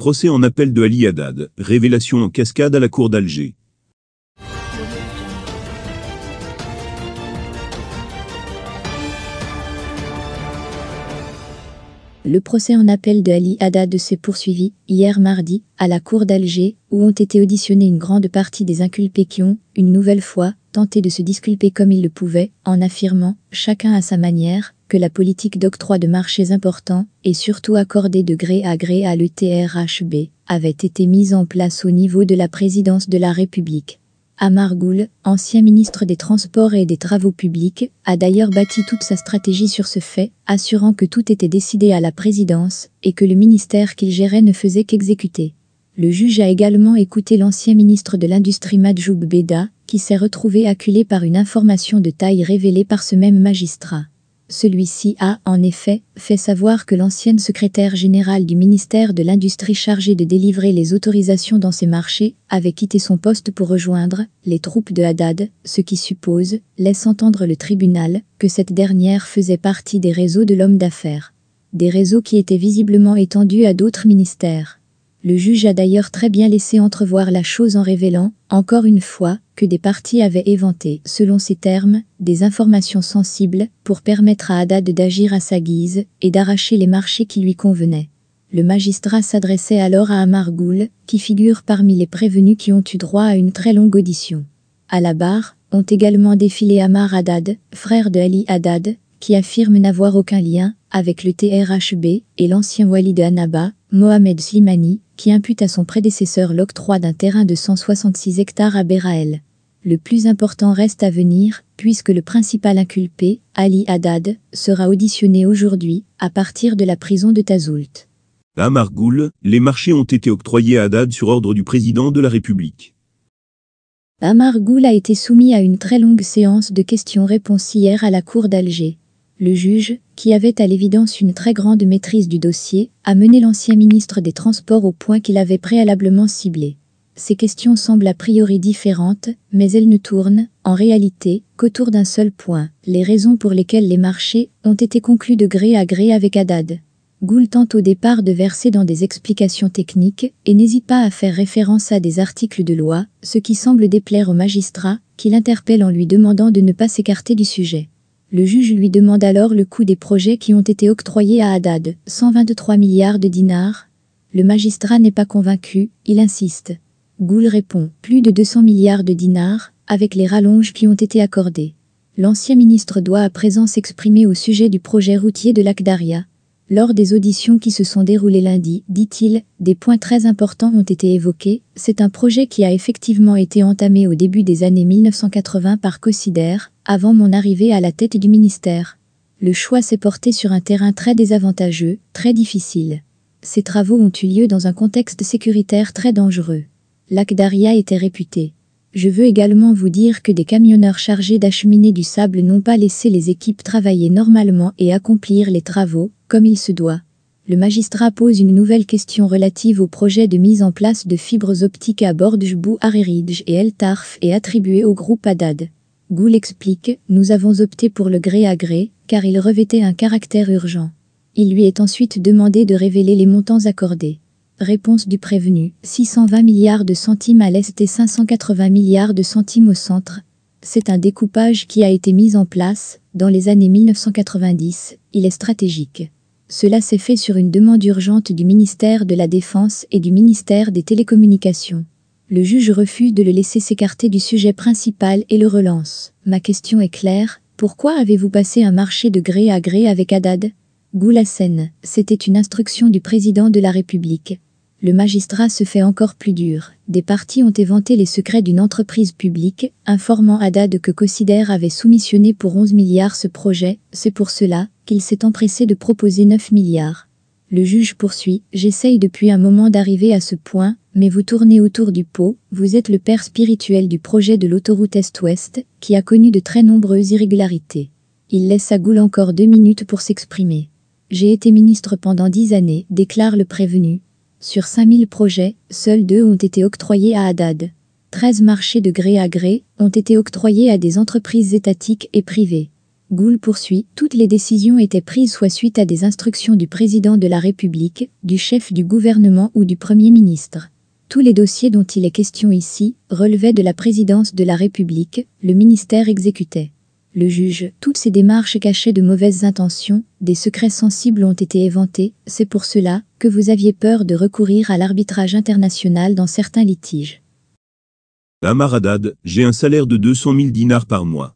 Procès en appel de Ali Haddad, révélation en cascade à la cour d'Alger. Le procès en appel de Ali Haddad s'est poursuivi hier mardi à la cour d'Alger, où ont été auditionnés une grande partie des inculpés qui ont, une nouvelle fois, tenté de se disculper comme ils le pouvaient, en affirmant, chacun à sa manière, que la politique d'octroi de marchés importants et surtout accordée de gré à gré à l'ETRHB avait été mise en place au niveau de la présidence de la République. Amar ancien ministre des Transports et des Travaux Publics, a d'ailleurs bâti toute sa stratégie sur ce fait, assurant que tout était décidé à la présidence et que le ministère qu'il gérait ne faisait qu'exécuter. Le juge a également écouté l'ancien ministre de l'Industrie Madjoub Beda, qui s'est retrouvé acculé par une information de taille révélée par ce même magistrat. Celui-ci a, en effet, fait savoir que l'ancienne secrétaire générale du ministère de l'Industrie chargée de délivrer les autorisations dans ces marchés avait quitté son poste pour rejoindre les troupes de Haddad, ce qui suppose, laisse entendre le tribunal, que cette dernière faisait partie des réseaux de l'homme d'affaires. Des réseaux qui étaient visiblement étendus à d'autres ministères. Le juge a d'ailleurs très bien laissé entrevoir la chose en révélant, encore une fois, que des partis avaient éventé, selon ses termes, des informations sensibles pour permettre à Haddad d'agir à sa guise et d'arracher les marchés qui lui convenaient. Le magistrat s'adressait alors à Amar qui figure parmi les prévenus qui ont eu droit à une très longue audition. À la barre, ont également défilé Amar Haddad, frère de Ali Haddad, qui affirme n'avoir aucun lien avec le TRHB, et l'ancien wali de Annaba, Mohamed Slimani, qui impute à son prédécesseur l'octroi d'un terrain de 166 hectares à Béraël. Le plus important reste à venir, puisque le principal inculpé, Ali Haddad, sera auditionné aujourd'hui, à partir de la prison de Tazoult. À Margoul, les marchés ont été octroyés à Haddad sur ordre du président de la République. Amar Goul a été soumis à une très longue séance de questions-réponses hier à la cour d'Alger le juge, qui avait à l'évidence une très grande maîtrise du dossier, a mené l'ancien ministre des Transports au point qu'il avait préalablement ciblé. Ces questions semblent a priori différentes, mais elles ne tournent, en réalité, qu'autour d'un seul point, les raisons pour lesquelles les marchés ont été conclus de gré à gré avec Haddad. Gould tente au départ de verser dans des explications techniques et n'hésite pas à faire référence à des articles de loi, ce qui semble déplaire au magistrat, qui l'interpelle en lui demandant de ne pas s'écarter du sujet. Le juge lui demande alors le coût des projets qui ont été octroyés à Haddad, 123 milliards de dinars. Le magistrat n'est pas convaincu, il insiste. Goul répond « Plus de 200 milliards de dinars, avec les rallonges qui ont été accordées. L'ancien ministre doit à présent s'exprimer au sujet du projet routier de l'Akdaria, lors des auditions qui se sont déroulées lundi, dit-il, des points très importants ont été évoqués. C'est un projet qui a effectivement été entamé au début des années 1980 par Cossider, avant mon arrivée à la tête du ministère. Le choix s'est porté sur un terrain très désavantageux, très difficile. Ces travaux ont eu lieu dans un contexte sécuritaire très dangereux. L'Akdaria était réputé. Je veux également vous dire que des camionneurs chargés d'acheminer du sable n'ont pas laissé les équipes travailler normalement et accomplir les travaux, comme il se doit, le magistrat pose une nouvelle question relative au projet de mise en place de fibres optiques à Bordjbou, Ariridj et El Tarf et attribué au groupe Haddad. Goul explique Nous avons opté pour le gré à gré, car il revêtait un caractère urgent. Il lui est ensuite demandé de révéler les montants accordés. Réponse du prévenu 620 milliards de centimes à l'est et 580 milliards de centimes au centre. C'est un découpage qui a été mis en place dans les années 1990. Il est stratégique. Cela s'est fait sur une demande urgente du ministère de la Défense et du ministère des Télécommunications. Le juge refuse de le laisser s'écarter du sujet principal et le relance. Ma question est claire, pourquoi avez-vous passé un marché de gré à gré avec Haddad Goulassen, c'était une instruction du président de la République. Le magistrat se fait encore plus dur. Des partis ont éventé les secrets d'une entreprise publique, informant Haddad que Cossider avait soumissionné pour 11 milliards ce projet. C'est pour cela, il s'est empressé de proposer 9 milliards. Le juge poursuit, j'essaye depuis un moment d'arriver à ce point, mais vous tournez autour du pot, vous êtes le père spirituel du projet de l'autoroute Est-Ouest, qui a connu de très nombreuses irrégularités. Il laisse à goule encore deux minutes pour s'exprimer. J'ai été ministre pendant dix années, déclare le prévenu. Sur 5000 projets, seuls deux ont été octroyés à Haddad. 13 marchés de gré à gré ont été octroyés à des entreprises étatiques et privées. Goul poursuit, toutes les décisions étaient prises soit suite à des instructions du président de la République, du chef du gouvernement ou du Premier ministre. Tous les dossiers dont il est question ici relevaient de la présidence de la République, le ministère exécutait. Le juge, toutes ces démarches cachaient de mauvaises intentions, des secrets sensibles ont été éventés, c'est pour cela que vous aviez peur de recourir à l'arbitrage international dans certains litiges. Amaradad, j'ai un salaire de 200 000 dinars par mois.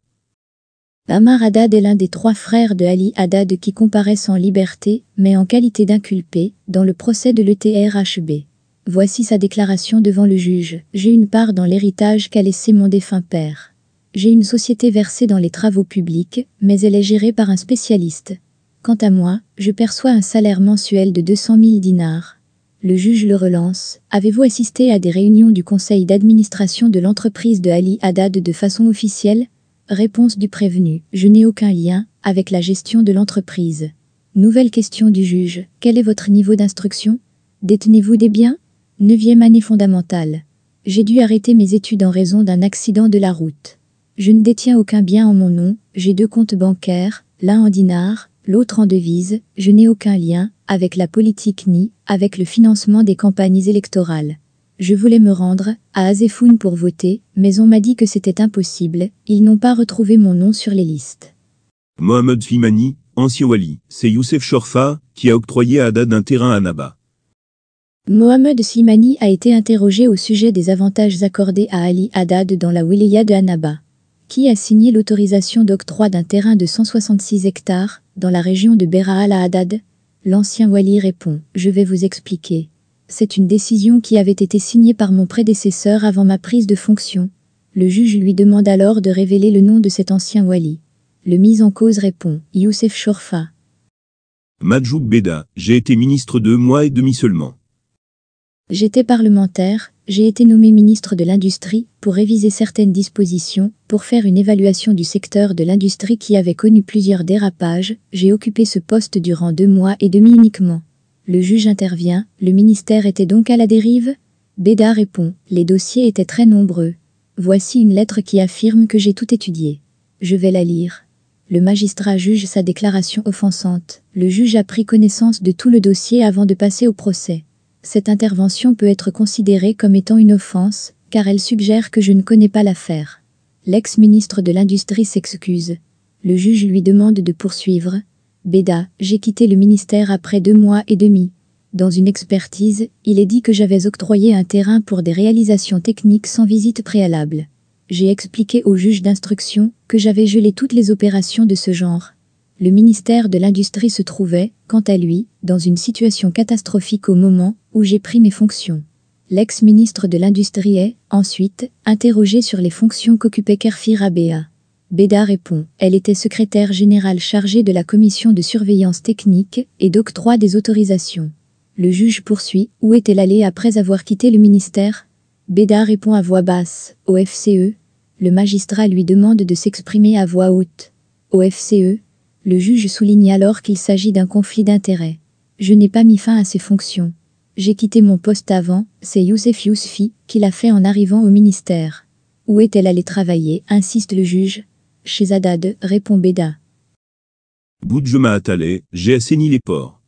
Amar Haddad est l'un des trois frères de Ali Haddad qui comparaissent en liberté, mais en qualité d'inculpé, dans le procès de l'ETRHB. Voici sa déclaration devant le juge. J'ai une part dans l'héritage qu'a laissé mon défunt père. J'ai une société versée dans les travaux publics, mais elle est gérée par un spécialiste. Quant à moi, je perçois un salaire mensuel de 200 000 dinars. Le juge le relance. Avez-vous assisté à des réunions du conseil d'administration de l'entreprise de Ali Haddad de façon officielle Réponse du prévenu, je n'ai aucun lien avec la gestion de l'entreprise. Nouvelle question du juge, quel est votre niveau d'instruction Détenez-vous des biens Neuvième année fondamentale. J'ai dû arrêter mes études en raison d'un accident de la route. Je ne détiens aucun bien en mon nom, j'ai deux comptes bancaires, l'un en dinars, l'autre en devises, je n'ai aucun lien avec la politique ni avec le financement des campagnes électorales. Je voulais me rendre à Azefoun pour voter, mais on m'a dit que c'était impossible, ils n'ont pas retrouvé mon nom sur les listes. Mohamed Slimani, ancien wali, c'est Youssef Shorfa qui a octroyé à Haddad un terrain à Naba. Mohamed Slimani a été interrogé au sujet des avantages accordés à Ali Haddad dans la wilaya de Annaba, qui a signé l'autorisation d'octroi d'un terrain de 166 hectares dans la région de Bera à haddad L'ancien wali répond « Je vais vous expliquer. C'est une décision qui avait été signée par mon prédécesseur avant ma prise de fonction. Le juge lui demande alors de révéler le nom de cet ancien wali. Le mis en cause répond « Youssef Chorfa ». Majoub Beda, j'ai été ministre deux mois et demi seulement. J'étais parlementaire, j'ai été nommé ministre de l'Industrie pour réviser certaines dispositions, pour faire une évaluation du secteur de l'industrie qui avait connu plusieurs dérapages, j'ai occupé ce poste durant deux mois et demi uniquement. Le juge intervient, le ministère était donc à la dérive Béda répond, les dossiers étaient très nombreux. Voici une lettre qui affirme que j'ai tout étudié. Je vais la lire. Le magistrat juge sa déclaration offensante. Le juge a pris connaissance de tout le dossier avant de passer au procès. Cette intervention peut être considérée comme étant une offense, car elle suggère que je ne connais pas l'affaire. L'ex-ministre de l'Industrie s'excuse. Le juge lui demande de poursuivre, Beda, j'ai quitté le ministère après deux mois et demi. Dans une expertise, il est dit que j'avais octroyé un terrain pour des réalisations techniques sans visite préalable. J'ai expliqué au juge d'instruction que j'avais gelé toutes les opérations de ce genre. Le ministère de l'Industrie se trouvait, quant à lui, dans une situation catastrophique au moment où j'ai pris mes fonctions. L'ex-ministre de l'Industrie est, ensuite, interrogé sur les fonctions qu'occupait Kerfir Abea. Béda répond. Elle était secrétaire générale chargée de la commission de surveillance technique et d'octroi des autorisations. Le juge poursuit. Où est-elle allée après avoir quitté le ministère Béda répond à voix basse. Au FCE. Le magistrat lui demande de s'exprimer à voix haute. Au FCE. Le juge souligne alors qu'il s'agit d'un conflit d'intérêts. Je n'ai pas mis fin à ses fonctions. J'ai quitté mon poste avant, c'est Youssef Yousfi qui l'a fait en arrivant au ministère. Où est-elle allée travailler insiste le juge chez Haddad, répond Beda. attalé, j'ai assaini les ports.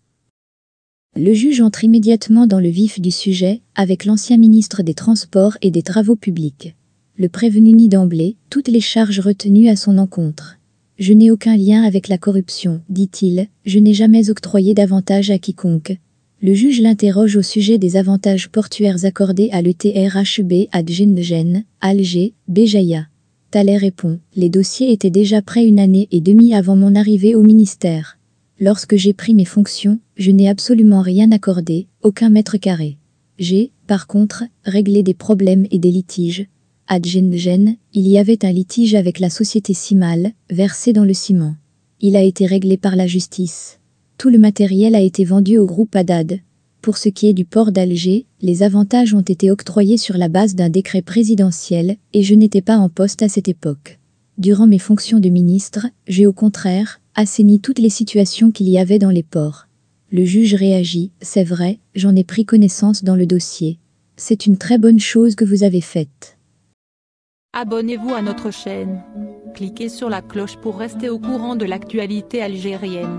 Le juge entre immédiatement dans le vif du sujet, avec l'ancien ministre des Transports et des Travaux Publics. Le prévenu nie d'emblée toutes les charges retenues à son encontre. Je n'ai aucun lien avec la corruption, dit-il, je n'ai jamais octroyé d'avantages à quiconque. Le juge l'interroge au sujet des avantages portuaires accordés à l'ETRHB à Djennegen, Alger, Béjaïa répond Les dossiers étaient déjà prêts une année et demie avant mon arrivée au ministère. Lorsque j'ai pris mes fonctions, je n'ai absolument rien accordé, aucun mètre carré. J'ai, par contre, réglé des problèmes et des litiges. À Djen, il y avait un litige avec la société Simal, versée dans le ciment. Il a été réglé par la justice. Tout le matériel a été vendu au groupe Haddad, pour ce qui est du port d'Alger, les avantages ont été octroyés sur la base d'un décret présidentiel et je n'étais pas en poste à cette époque. Durant mes fonctions de ministre, j'ai au contraire assaini toutes les situations qu'il y avait dans les ports. Le juge réagit, c'est vrai, j'en ai pris connaissance dans le dossier. C'est une très bonne chose que vous avez faite. Abonnez-vous à notre chaîne. Cliquez sur la cloche pour rester au courant de l'actualité algérienne.